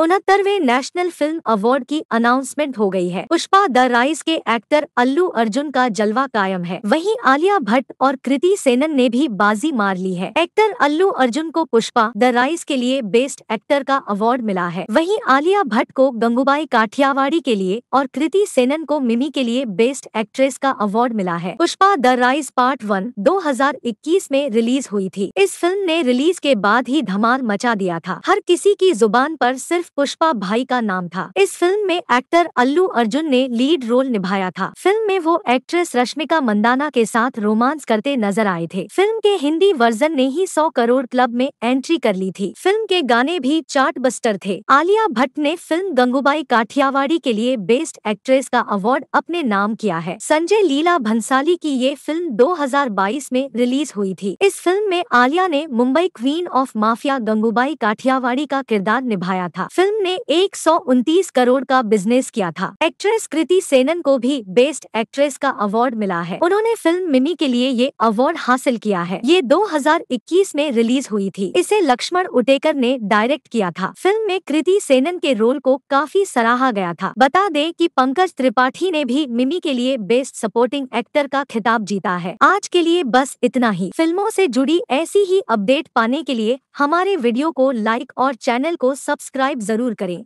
उनहत्तरवे national film award की announcement हो गई है पुष्पा द राइस के एक्टर अल्लू अर्जुन का जलवा कायम है वहीं आलिया भट्ट और कृति सेनन ने भी बाजी मार ली है एक्टर अल्लू अर्जुन को पुष्पा द राइस के लिए बेस्ट एक्टर का अवार्ड मिला है वहीं आलिया भट्ट को गंगूबाई काठियावाड़ी के लिए और कृति सेनन को मिमी के लिए बेस्ट एक्ट्रेस का अवार्ड मिला है Pushpa the rise part one दो में रिलीज हुई थी इस फिल्म ने रिलीज के बाद ही धमाल मचा दिया था हर किसी की जुबान आरोप सिर्फ सिर्फ पुष्पा भाई का नाम था इस फिल्म में एक्टर अल्लू अर्जुन ने लीड रोल निभाया था फिल्म में वो एक्ट्रेस रश्मिका मंदाना के साथ रोमांस करते नजर आए थे फिल्म के हिंदी वर्जन ने ही सौ करोड़ क्लब में एंट्री कर ली थी फिल्म के गाने भी चार्ट बस्टर थे आलिया भट्ट ने फिल्म गंगूबाई काठियावाड़ी के लिए बेस्ट एक्ट्रेस का अवार्ड अपने नाम किया है संजय लीला भंसाली की ये फिल्म 2022 में रिलीज हुई थी इस फिल्म में आलिया ने Mumbai queen of mafia Gangubai Kathiawadi का किरदार निभाया था फिल्म ने एक करोड़ का बिजनेस किया था एक्ट्रेस कृति सेनन को भी बेस्ट एक्ट्रेस का अवार्ड मिला है उन्होंने फिल्म मिमी के लिए ये अवार्ड हासिल किया है ये 2021 में रिलीज हुई थी इसे लक्ष्मण उटेकर ने डायरेक्ट किया था फिल्म में कृति सेनन के रोल को काफी सराहा गया था बता दें कि पंकज त्रिपाठी ने भी मिमी के लिए बेस्ट सपोर्टिंग एक्टर का खिताब जीता है आज के लिए बस इतना ही फिल्मों से जुड़ी ऐसी ही अपडेट पाने के लिए हमारे वीडियो को लाइक और चैनल को सब्सक्राइब ज़रूर करें